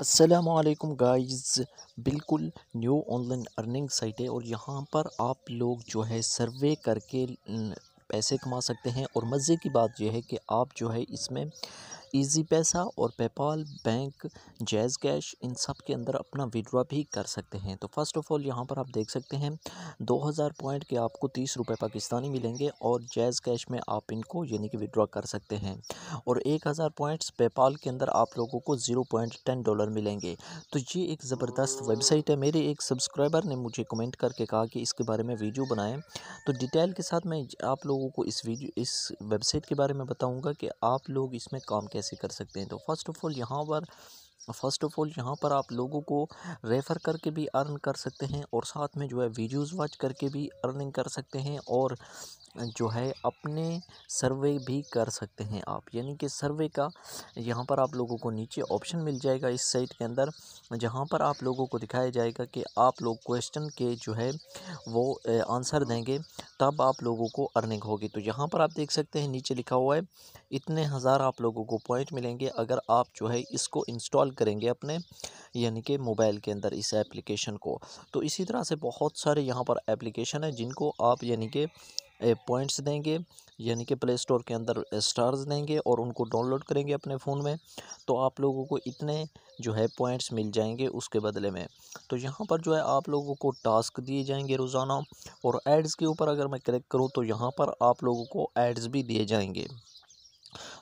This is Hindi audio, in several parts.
असलकुम गाइज़ बिल्कुल न्यू ऑनलाइन अर्निंग साइट है और यहाँ पर आप लोग जो है सर्वे करके पैसे कमा सकते हैं और मज़े की बात यह है कि आप जो है इसमें ईज़ी पैसा और पेपाल बैंक जैज़ कैश इन सब के अंदर अपना विड्रॉ भी कर सकते हैं तो फर्स्ट ऑफ़ ऑल यहाँ पर आप देख सकते हैं 2000 पॉइंट के आपको तीस रुपये पाकिस्तानी मिलेंगे और जैज़ कैश में आप इनको यानी कि विड्रॉ कर सकते हैं और एक हज़ार पॉइंट्स पेपाल के अंदर आप लोगों को ज़ीरो पॉइंट टेन डॉलर मिलेंगे तो ये एक ज़बरदस्त वेबसाइट है मेरे एक सब्सक्राइबर ने मुझे कमेंट करके कहा कि इसके बारे में वीडियो बनाएँ तो डिटेल के साथ मैं आप लोगों को इस वीडियो इस वेबसाइट के बारे में बताऊँगा कि आप लोग इसमें काम कैसे कर सकते हैं तो फर्स्ट ऑफ़ ऑल यहाँ पर फ़र्स्ट ऑफ़ ऑल यहाँ पर आप लोगों को रेफ़र करके भी अर्न कर सकते हैं और साथ में जो है वीडियोस वॉच करके भी अर्निंग कर सकते हैं और जो है अपने सर्वे भी कर सकते हैं आप यानी कि सर्वे का यहाँ पर आप लोगों को नीचे ऑप्शन मिल जाएगा इस साइट के अंदर जहाँ पर आप लोगों को दिखाया जाएगा कि आप लोग क्वेश्चन के जो है वो आंसर देंगे तब आप लोगों को अर्निंग होगी तो यहाँ पर आप देख सकते हैं नीचे लिखा हुआ है इतने हज़ार आप लोगों को पॉइंट मिलेंगे अगर आप जो है इसको इंस्टॉल करेंगे अपने यानी कि मोबाइल के अंदर इस एप्लीकेशन को तो इसी तरह से बहुत सारे यहाँ पर एप्लीकेशन है जिनको आप यानी कि पॉइंट्स देंगे यानी कि प्ले स्टोर के अंदर स्टार्स देंगे और उनको डाउनलोड करेंगे अपने फ़ोन में तो आप लोगों को इतने जो है पॉइंट्स मिल जाएंगे उसके बदले में तो यहाँ पर जो है आप लोगों को टास्क दिए जाएंगे रोज़ाना और एड्स के ऊपर अगर मैं क्लिक करूँ तो यहाँ पर आप लोगों को एड्स भी दिए जाएंगे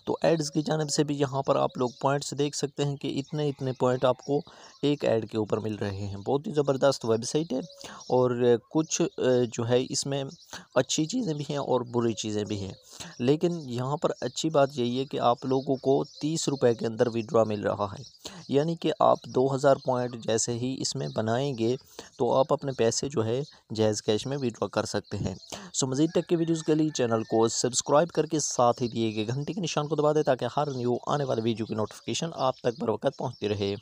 तो एड्स की जानब से भी यहाँ पर आप लोग पॉइंट्स देख सकते हैं कि इतने इतने पॉइंट आपको एक ऐड के ऊपर मिल रहे हैं बहुत ही ज़बरदस्त वेबसाइट है और कुछ जो है इसमें अच्छी चीज़ें भी हैं और बुरी चीज़ें भी हैं लेकिन यहाँ पर अच्छी बात यही है कि आप लोगों को तीस रुपये के अंदर विड्रा मिल रहा है यानी कि आप दो हज़ार पॉइंट जैसे ही इसमें बनाएंगे तो आप अपने पैसे जो है जैज़ कैश में विड्रा कर सकते हैं सो मज़ीद टेक के वीडियोज़ के लिए चैनल को सब्सक्राइब करके साथ ही दिए गए घंटे के निशान को दबा दें ताकि हर न्यू आने वाले वीडियो की नोटिफिकेशन आप तक बरवकत पहुँचती रहे